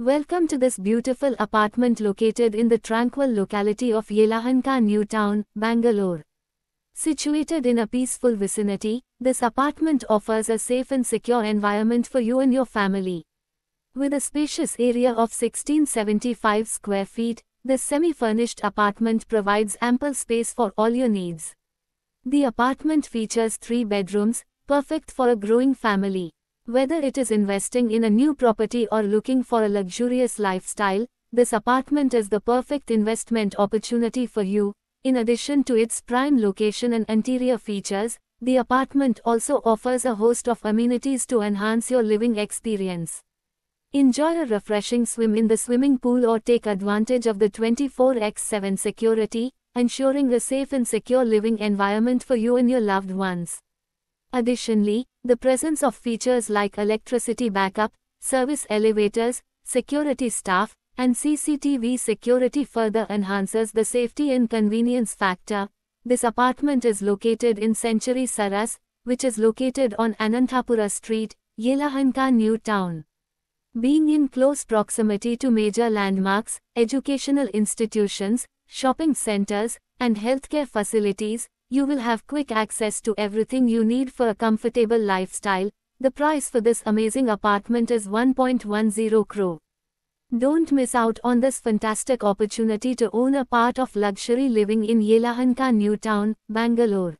Welcome to this beautiful apartment located in the tranquil locality of Yelahanka New Town, Bangalore. Situated in a peaceful vicinity, this apartment offers a safe and secure environment for you and your family. With a spacious area of 1675 square feet, this semi-furnished apartment provides ample space for all your needs. The apartment features three bedrooms, perfect for a growing family. Whether it is investing in a new property or looking for a luxurious lifestyle, this apartment is the perfect investment opportunity for you. In addition to its prime location and interior features, the apartment also offers a host of amenities to enhance your living experience. Enjoy a refreshing swim in the swimming pool or take advantage of the 24x7 security, ensuring a safe and secure living environment for you and your loved ones. Additionally, the presence of features like electricity backup, service elevators, security staff, and CCTV security further enhances the safety and convenience factor. This apartment is located in Century Saras, which is located on Ananthapura Street, Yelahanka New Town. Being in close proximity to major landmarks, educational institutions, shopping centers, and healthcare facilities, you will have quick access to everything you need for a comfortable lifestyle. The price for this amazing apartment is 1.10 crore. Don't miss out on this fantastic opportunity to own a part of luxury living in Yelahanka New Town, Bangalore.